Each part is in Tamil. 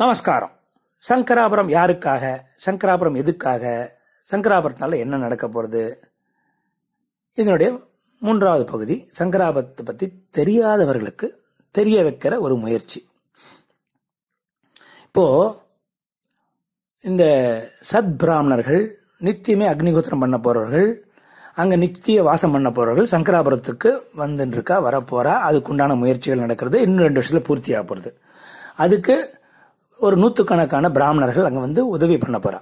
நமஸ்காரம் சங்கராபுரம் யாருக்காக சங்கராபுரம் எதுக்காக சங்கராபுரத்தினால என்ன நடக்க போகிறது இதனுடைய மூன்றாவது பகுதி சங்கராபுரத்தை பற்றி தெரியாதவர்களுக்கு தெரிய வைக்கிற ஒரு முயற்சி இப்போது இந்த சத் பிராமணர்கள் நித்தியமே அக்னிகோத்திரம் பண்ண போகிறவர்கள் அங்கே நித்திய வாசம் பண்ண போகிறவர்கள் சங்கராபுரத்துக்கு வந்துருக்கா வரப்போகிறா அதுக்குண்டான முயற்சிகள் நடக்கிறது இன்னும் ரெண்டு வருஷத்தில் பூர்த்தியாக போகிறது அதுக்கு ஒரு நூற்றுக்கணக்கான பிராமணர்கள் அங்கே வந்து உதவி பண்ண போகிறா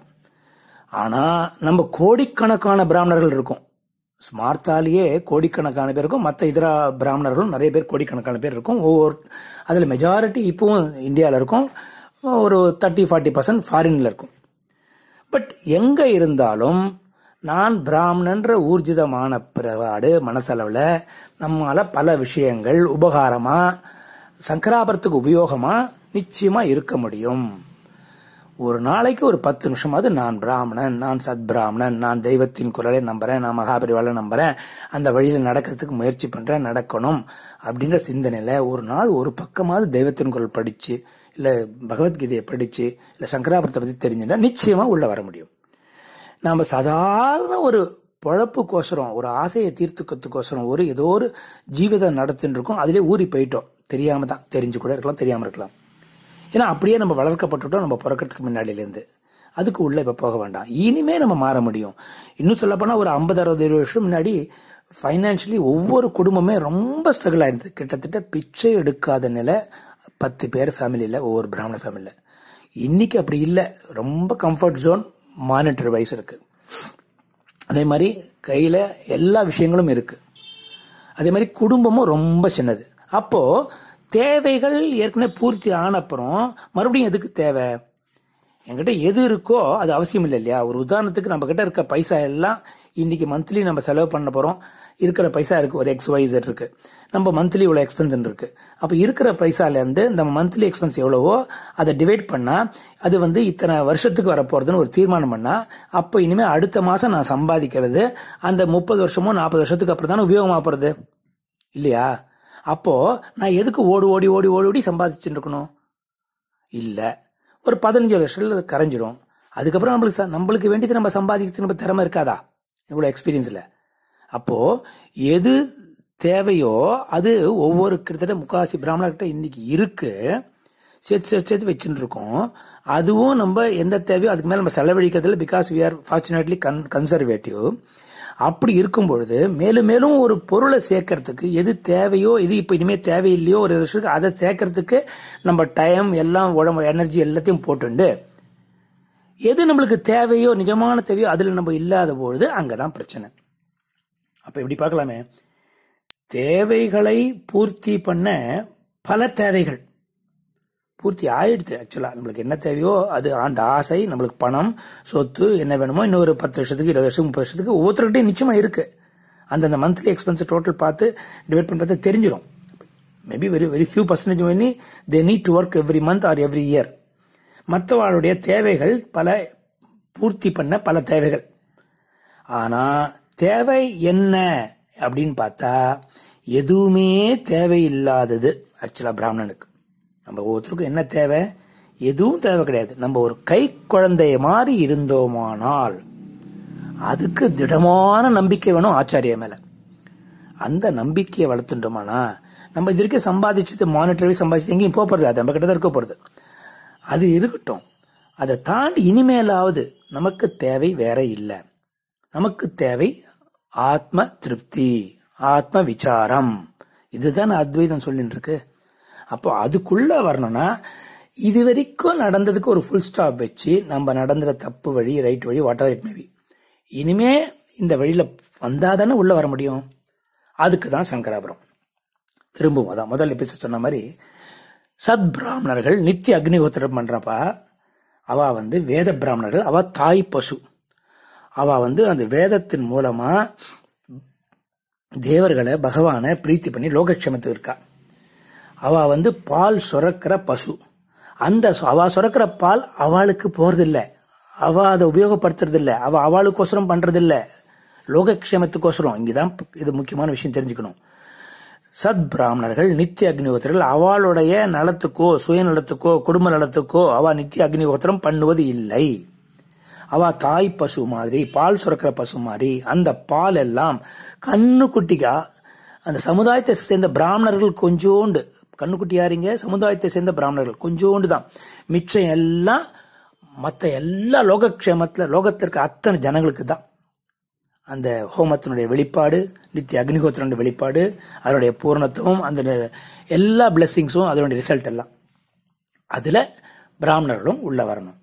ஆனால் நம்ம கோடிக்கணக்கான பிராமணர்கள் இருக்கும் ஸ்மார்த்தாலேயே கோடிக்கணக்கான பேர் இருக்கும் மற்ற இதர பிராமணர்களும் நிறைய பேர் கோடிக்கணக்கான பேர் இருக்கும் ஒவ்வொரு அதில் மெஜாரிட்டி இப்போவும் இந்தியாவில் இருக்கும் ஒரு தேர்ட்டி ஃபார்ட்டி பர்சன்ட் ஃபாரினில் இருக்கும் பட் எங்கே இருந்தாலும் நான் பிராமணன்ற ஊர்ஜிதமான பிறவாடு மனசளவில் நம்மளால் பல விஷயங்கள் உபகாரமாக சங்கராபரத்துக்கு உபயோகமாக நிச்சயமாக இருக்க முடியும் ஒரு நாளைக்கு ஒரு பத்து நிமிஷமாவது நான் பிராமணன் நான் சத் பிராமணன் நான் தெய்வத்தின் குரலை நம்புறேன் நான் மகாபிரிவாலை நம்புறேன் அந்த வழியில் நடக்கிறதுக்கு முயற்சி பண்ணுறேன் நடக்கணும் அப்படின்ற சிந்தனையில் ஒரு நாள் ஒரு பக்கமாவது தெய்வத்தின் குரல் படித்து இல்லை பகவத்கீதையை படித்து இல்லை சங்கராபுரத்தை பற்றி தெரிஞ்சுட்டா நிச்சயமாக உள்ளே வர முடியும் நாம் சாதாரண ஒரு பொழப்புக்கோசரம் ஒரு ஆசையை தீர்த்துக்கிறதுக்கோசரம் ஒரு ஏதோ ஒரு ஜீவிதம் நடத்தின்னு இருக்கோம் அதிலே ஊறி போயிட்டோம் தெரியாமல் தான் தெரிஞ்சு கூட இருக்கலாம் தெரியாமல் இருக்கலாம் ஏன்னா அப்படியே நம்ம வளர்க்கப்பட்டுட்டோம் நம்ம பிறக்கிறதுக்கு முன்னாடியிலேருந்து அதுக்கு உள்ளே இப்போ போக வேண்டாம் இனிமே நம்ம மாற முடியும் இன்னும் சொல்லப்போனால் ஒரு ஐம்பது அறுபது இருபது வருஷம் முன்னாடி ஃபைனான்ஷியலி ஒவ்வொரு குடும்பமே ரொம்ப ஸ்ட்ரகிள் ஆகிடுது கிட்டத்தட்ட பிச்சை எடுக்காத நிலை பத்து பேர் ஃபேமிலியில் ஒவ்வொரு பிராமண ஃபேமிலியில் இன்னைக்கு அப்படி இல்லை ரொம்ப கம்ஃபர்ட் ஜோன் மானிட்டர் வைஸ் இருக்குது அதே மாதிரி கையில் எல்லா விஷயங்களும் இருக்குது அதே மாதிரி குடும்பமும் ரொம்ப சின்னது அப்போது தேவைகள் ஏற்கனவே பூர்த்தி ஆனப்புறம் மறுபடியும் எதுக்கு தேவை என்கிட்ட எது இருக்கோ அது அவசியம் இல்லை இல்லையா ஒரு உதாரணத்துக்கு நம்ம கிட்ட இருக்க பைசா எல்லாம் இன்னைக்கு மந்த்லி நம்ம செலவு பண்ண போகிறோம் இருக்கிற பைசா இருக்கு ஒரு எக்ஸ் ஒய்ஸ் இருக்கு நம்ம மந்த்லி இவ்வளோ எக்ஸ்பென்ஸ் இருக்கு அப்போ இருக்கிற பைசாலேருந்து நம்ம மந்த்லி எக்ஸ்பென்ஸ் எவ்வளவோ அதை டிவைட் பண்ணால் அது வந்து இத்தனை வருஷத்துக்கு வரப்போகிறதுன்னு ஒரு தீர்மானம் பண்ணால் அப்போ இனிமேல் அடுத்த மாதம் நான் சம்பாதிக்கிறது அந்த முப்பது வருஷமோ நாற்பது வருஷத்துக்கு அப்புறம் தானே உபயோகமாக போகிறது இல்லையா அப்போது நான் எதுக்கு ஓடி ஓடி ஓடி ஓடி ஓடி சம்பாதிச்சுட்டு இருக்கணும் இல்லை ஒரு பதினஞ்சு வருஷத்தில் அது கரைஞ்சிடும் அதுக்கப்புறம் நம்மளுக்கு நம்மளுக்கு வேண்டியது நம்ம சம்பாதிக்கிறது நம்ம திறமை இருக்காதா இவ்வளோ எக்ஸ்பீரியன்ஸில் அப்போது எது தேவையோ அது ஒவ்வொரு கிட்டத்தட்ட முக்காசி பிராமணர்கிட்ட இன்னைக்கு இருக்குது சேர்த்து சேர்த்து சேர்த்து வச்சுட்டு இருக்கோம் அதுவும் நம்ம எந்த தேவையோ அதுக்கு மேலே நம்ம செலவழிக்கிறதுல because we are fortunately con conservative அப்படி இருக்கும் பொழுது மேலும் மேலும் ஒரு பொருளை சேர்க்கறதுக்கு எது தேவையோ எது இப்போ இனிமேல் தேவையில்லையோ ஒரு வருஷத்துக்கு அதை சேர்க்கறதுக்கு நம்ம டைம் எல்லாம் உடம்பு எனர்ஜி எல்லாத்தையும் போட்டுண்டு எது நம்மளுக்கு தேவையோ நிஜமான தேவையோ அதில் நம்ம இல்லாத பொழுது அங்கே தான் பிரச்சனை அப்போ இப்படி பார்க்கலாமே தேவைகளை பூர்த்தி பண்ண பல தேவைகள் பூர்த்தி ஆயிடுது ஆக்சுவலாக நம்மளுக்கு என்ன தேவையோ அது அந்த ஆசை நம்மளுக்கு பணம் சொத்து என்ன வேணுமோ இன்னொரு பத்து வருஷத்துக்கு இருபது வருஷம் முப்பது வருஷத்துக்கு ஒவ்வொருத்தருக்கிட்டையும் நிச்சயமாக இருக்குது அந்தந்த மந்த்லி எக்ஸ்பென்ஸ் டோட்டல் பார்த்து டிவைட் பண்ணி பார்த்து தெரிஞ்சிடும் maybe very very few percentage பண்ணி they need to work every month or every year மற்றவாளுடைய தேவைகள் பல பூர்த்தி பண்ண பல தேவைகள் ஆனால் தேவை என்ன அப்படின்னு பார்த்தா எதுவுமே தேவையில்லாதது ஆக்சுவலாக பிராமணனுக்கு நம்ம ஒவ்வொருத்தருக்கும் என்ன தேவை எதுவும் தேவை கிடையாது நம்ம ஒரு கை குழந்தைய மாதிரி இருந்தோமானால் அதுக்கு திடமான நம்பிக்கை வேணும் ஆச்சாரிய மேலே அந்த நம்பிக்கையை வளர்த்துட்டோமானா நம்ம இது வரைக்கும் சம்பாதிச்சது மானிட்டரி சம்பாதிச்சு எங்கேயும் போக போகிறது அது நம்ம கிட்ட தான் இருக்க போகிறது அது இருக்கட்டும் அதை தாண்டி இனிமேலாவது நமக்கு தேவை வேற இல்லை நமக்கு தேவை ஆத்ம திருப்தி ஆத்ம விசாரம் இதுதான் அத்வைதம் சொல்லிட்டு இருக்கு அப்போ அதுக்குள்ளே வரணும்னா இது வரைக்கும் நடந்ததுக்கு ஒரு ஃபுல் ஸ்டாப் வச்சு நம்ம நடந்துற தப்பு வழி ரைட் வழி வாட் ஆர் இட் மேபி இனிமே இந்த வழியில் வந்தால் தானே உள்ளே வர முடியும் அதுக்கு தான் சங்கராபுரம் திரும்பவும் அதான் முதல் எபிசோட் சொன்ன மாதிரி சத் பிராமணர்கள் நித்திய அக்னிஹோத்திரம் பண்ணுறப்பா அவள் வந்து வேத பிராமணர்கள் அவள் தாய் பசு அவ வந்து அந்த வேதத்தின் மூலமாக தேவர்களை பகவானை பிரீத்தி பண்ணி லோகக்ஷமத்துக்கு இருக்கா அவ வந்து பால் சுரக்கிற பசு அந்த அவ சுரக்கிற பால் அவளுக்கு போறதில்லை அவ அதை உபயோகப்படுத்துறதில்லை அவ அவளுக்கோசரம் பண்றதில்லை லோகக்ஷேமத்துக்கோசரம் இங்கதான் இது முக்கியமான விஷயம் தெரிஞ்சுக்கணும் சத் பிராமணர்கள் நித்திய அக்னிஹோத்திரர்கள் அவளுடைய நலத்துக்கோ சுயநலத்துக்கோ குடும்ப நலத்துக்கோ அவ நித்திய அக்னிஹோத்திரம் பண்ணுவது இல்லை அவ தாய் பசு மாதிரி பால் சுரக்கிற பசு மாதிரி அந்த பால் எல்லாம் கண்ணு குட்டிக்கா அந்த சமுதாயத்தை சேர்ந்த பிராமணர்கள் கொஞ்சோண்டு கண்ணுக்குட்டி யாருங்க சமுதாயத்தை சேர்ந்த பிராமணர்கள் கொஞ்சோண்டு தான் மிச்சம் எல்லாம் மற்ற எல்லா லோகக்ஷேமத்தில் லோகத்திற்கு அத்தனை ஜனங்களுக்கு தான் அந்த ஹோமத்தினுடைய வெளிப்பாடு நித்திய அக்னிஹோத்திரனுடைய வெளிப்பாடு அதனுடைய பூர்ணத்துவம் அந்த எல்லா பிளெஸ்ஸிங்ஸும் அதனுடைய ரிசல்ட் எல்லாம் அதில் பிராமணர்களும் உள்ளே வரணும்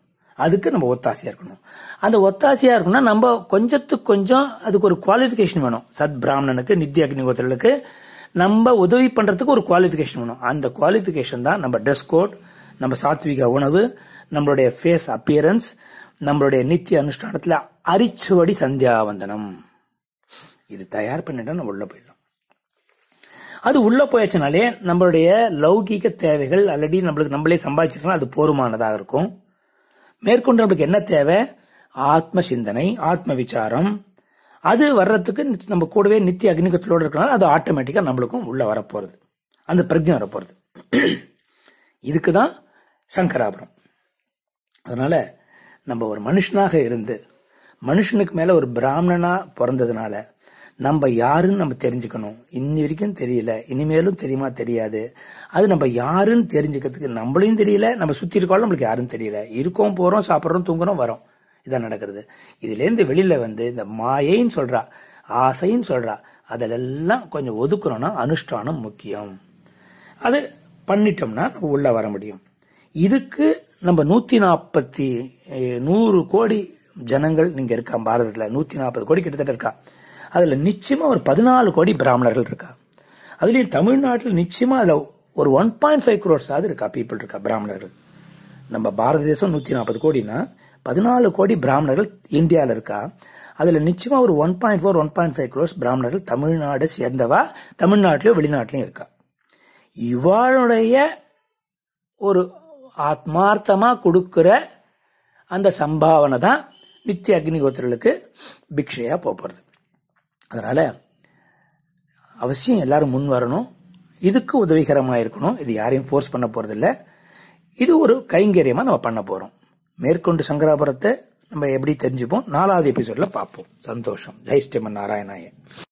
அதுக்கு நம்ம ஒத்தாசையாக இருக்கணும் அந்த ஒத்தாசையாக இருக்கணும்னா நம்ம கொஞ்சத்துக்கு கொஞ்சம் அதுக்கு ஒரு குவாலிஃபிகேஷன் வேணும் சத் பிராமணனுக்கு நித்திய அக்னிஹோத்திரர்களுக்கு நம்ம உதவி பண்ணுறதுக்கு ஒரு குவாலிஃபிகேஷன் வேணும் அந்த குவாலிஃபிகேஷன் தான் நம்ம ட்ரெஸ் கோட் நம்ம சாத்விக உணவு நம்மளுடைய ஃபேஸ் அப்பியரன்ஸ் நம்மளுடைய நித்திய அனுஷ்டானத்தில் அரிச்சுவடி சந்தியாவந்தனம் இது தயார் பண்ணிட்டு நம்ம உள்ளே போயிடலாம் அது உள்ளே போயாச்சுனாலே நம்மளுடைய லௌகீக தேவைகள் ஆல்ரெடி நம்மளுக்கு நம்மளே சம்பாதிச்சிருக்கோம் அது போருமானதாக இருக்கும் மேற்கொண்டு நம்மளுக்கு என்ன தேவை ஆத்ம சிந்தனை ஆத்ம விசாரம் அது வர்றதுக்கு நம்ம கூடவே நித்திய அக்னிகத்திலோடு இருக்கனால அது ஆட்டோமேட்டிக்காக நம்மளுக்கும் உள்ளே வரப்போகிறது அந்த பிரஜை வரப்போகிறது இதுக்கு தான் சங்கராபுரம் அதனால் நம்ம ஒரு மனுஷனாக இருந்து மனுஷனுக்கு மேலே ஒரு பிராமணனாக பிறந்ததுனால நம்ம யாருன்னு நம்ம தெரிஞ்சுக்கணும் இன்னி வரைக்கும் தெரியல இனிமேலும் தெரியுமா தெரியாது அது நம்ம யாருன்னு தெரிஞ்சுக்கிறதுக்கு நம்மளையும் தெரியல நம்ம சுற்றி இருக்காலும் நம்மளுக்கு யாருன்னு தெரியல இருக்கோம் போகிறோம் சாப்பிட்றோம் தூங்குறோம் வரோம் இதான் நடக்கிறது இதுலேருந்து வெளியில் வந்து இந்த மாயைன்னு சொல்கிறா ஆசைன்னு சொல்கிறா அதிலெல்லாம் கொஞ்சம் ஒதுக்கணும்னா அனுஷ்டானம் முக்கியம் அது பண்ணிட்டோம்னா உள்ளே வர முடியும் இதுக்கு நம்ம நூற்றி நாற்பத்தி நூறு கோடி ஜனங்கள் இங்கே இருக்கா பாரதத்தில் நூற்றி நாற்பது கோடி கிட்டத்தட்ட இருக்கா அதில் நிச்சயமாக ஒரு பதினாலு கோடி பிராமணர்கள் இருக்கா அதுலேயும் தமிழ்நாட்டில் நிச்சயமாக அதில் ஒரு ஒன் பாயிண்ட் ஃபைவ் குரோர்ஸாவது இருக்கா பீப்புள் இருக்கா பிராமணர்கள் நம்ம பாரத தேசம் நூற்றி நாற்பது கோடினா பதினாலு கோடி பிராமணர்கள் இந்தியாவில் இருக்கா அதில் நிச்சயமாக ஒரு one point four one point five crores பிராமணர்கள் தமிழ்நாடு சேர்ந்தவா தமிழ்நாட்டிலையும் வெளிநாட்டிலையும் இருக்கா இவாளுடைய ஒரு ஆத்மார்த்தமாக கொடுக்குற அந்த சம்பாவனை தான் நித்திய அக்னிகோத்திரர்களுக்கு பிக்ஷையாக போகிறது அதனால் அவசியம் எல்லாரும் முன் வரணும் இதுக்கு உதவிகரமாக இருக்கணும் இது யாரையும் ஃபோர்ஸ் பண்ண போகிறதில்ல இது ஒரு கைங்கரியமாக நம்ம பண்ண போகிறோம் மேற்கொண்டு சங்கராபுரத்தை நம்ம எப்படி தெரிஞ்சுப்போம் நாலாவது எபிசோட்ல பார்ப்போம் சந்தோஷம் ஜெய் ஸ்ரீமன் நாராயணாயன்